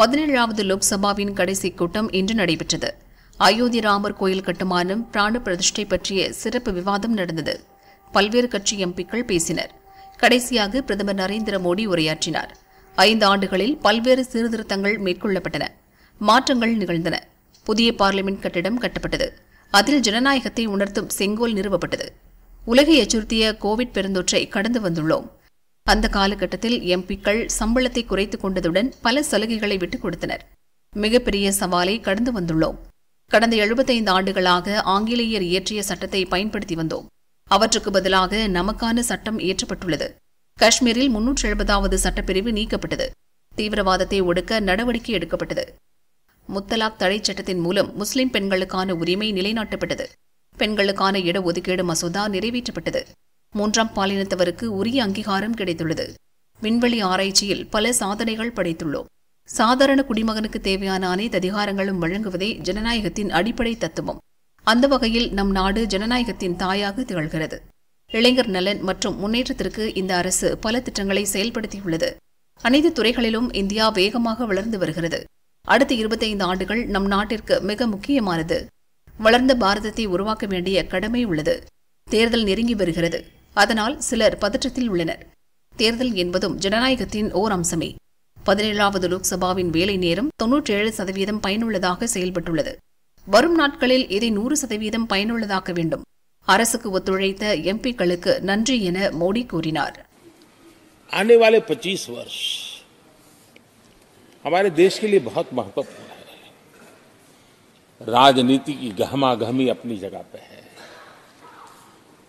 பதினேழாவது லோக்சபாவின் கடைசி கூட்டம் இன்று நடைபெற்றது அயோத்தி ராமர் கோயில் கட்டுமானம் பிராண பிரதிஷ்டை பற்றிய சிறப்பு விவாதம் நடந்தது பல்வேறு கட்சி எம்பிக்கள் பேசினர் கடைசியாக பிரதமர் நரேந்திர மோடி உரையாற்றினார் ஐந்து ஆண்டுகளில் பல்வேறு சீர்திருத்தங்கள் மேற்கொள்ளப்பட்டன மாற்றங்கள் நிகழ்ந்தன புதிய பார்லிமெண்ட் கட்டிடம் கட்டப்பட்டது அதில் ஜனநாயகத்தை உணர்த்தும் செங்கோல் நிறுவப்பட்டது உலகை அச்சுறுத்திய கோவிட் பெருந்தொற்றை கடந்து வந்துள்ளோம் அந்த காலகட்டத்தில் எம்பிக்கள் சம்பளத்தை குறைத்து கொண்டதுடன் பல சலுகைகளை விட்டுக் கொடுத்தனர் மிகப்பெரிய சவாலை கடந்து வந்துள்ளோம் கடந்த எழுபத்தைந்து ஆண்டுகளாக ஆங்கிலேயர் இயற்றிய சட்டத்தை பயன்படுத்தி வந்தோம் அவற்றுக்கு பதிலாக நமக்கான சட்டம் இயற்றப்பட்டுள்ளது காஷ்மீரில் முன்னூற்றி எழுபதாவது சட்டப்பிரிவு நீக்கப்பட்டது தீவிரவாதத்தை ஒடுக்க நடவடிக்கை எடுக்கப்பட்டது முத்தலாக் தடை சட்டத்தின் மூலம் முஸ்லிம் பெண்களுக்கான உரிமை நிலைநாட்டப்பட்டது பெண்களுக்கான இடஒதுக்கீடு மசோதா நிறைவேற்றப்பட்டது மூன்றாம் பாலினத்தவருக்கு உரிய அங்கீகாரம் கிடைத்துள்ளது விண்வெளி ஆராய்ச்சியில் பல சாதனைகள் படைத்துள்ளோம் சாதாரண குடிமகனுக்கு தேவையான அனைத்து அதிகாரங்களும் வழங்குவதே ஜனநாயகத்தின் அடிப்படை தத்துவம் அந்த வகையில் நம் நாடு ஜனநாயகத்தின் தாயாக திகழ்கிறது இளைஞர் நலன் மற்றும் முன்னேற்றத்திற்கு இந்த அரசு பல திட்டங்களை செயல்படுத்தியுள்ளது அனைத்து துறைகளிலும் இந்தியா வேகமாக வளர்ந்து வருகிறது அடுத்த இருபத்தைந்து ஆண்டுகள் நம் நாட்டிற்கு மிக முக்கியமானது வளர்ந்த பாரதத்தை உருவாக்க வேண்டிய கடமை உள்ளது தேர்தல் நெருங்கி வருகிறது அதனால் சிலர் பதற்றத்தில் உள்ளனர் தேர்தல் என்பதும் ஜனநாயகத்தின் ஓர் அம்சமே பதினேழாவது லோக்சபாவின் வேலை நேரம் ஏழு சதவீதம் பயனுள்ளதாக செயல்பட்டுள்ளது வரும் நாட்களில் இதை நூறு சதவீதம் பயனுள்ளதாக்க வேண்டும் அரசுக்கு ஒத்துழைத்த எம்பிக்களுக்கு நன்றி என மோடி கூறினார் आने वाले 25 वर्ष हमारे देश के लिए बहुत महत्वपूर्ण है राजनीति की गहमा गहमी अपनी जगह पे है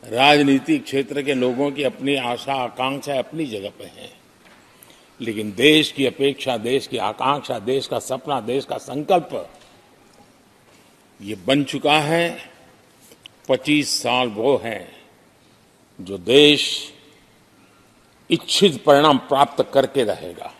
राजनीति क्षेत्र के लोगों की अपनी आशा आकांक्षा अपनी जगह पर है लेकिन देश की अपेक्षा देश की आकांक्षा देश का सपना देश का संकल्प ये बन चुका है 25 साल वो हैं जो देश इच्छित परिणाम प्राप्त करके रहेगा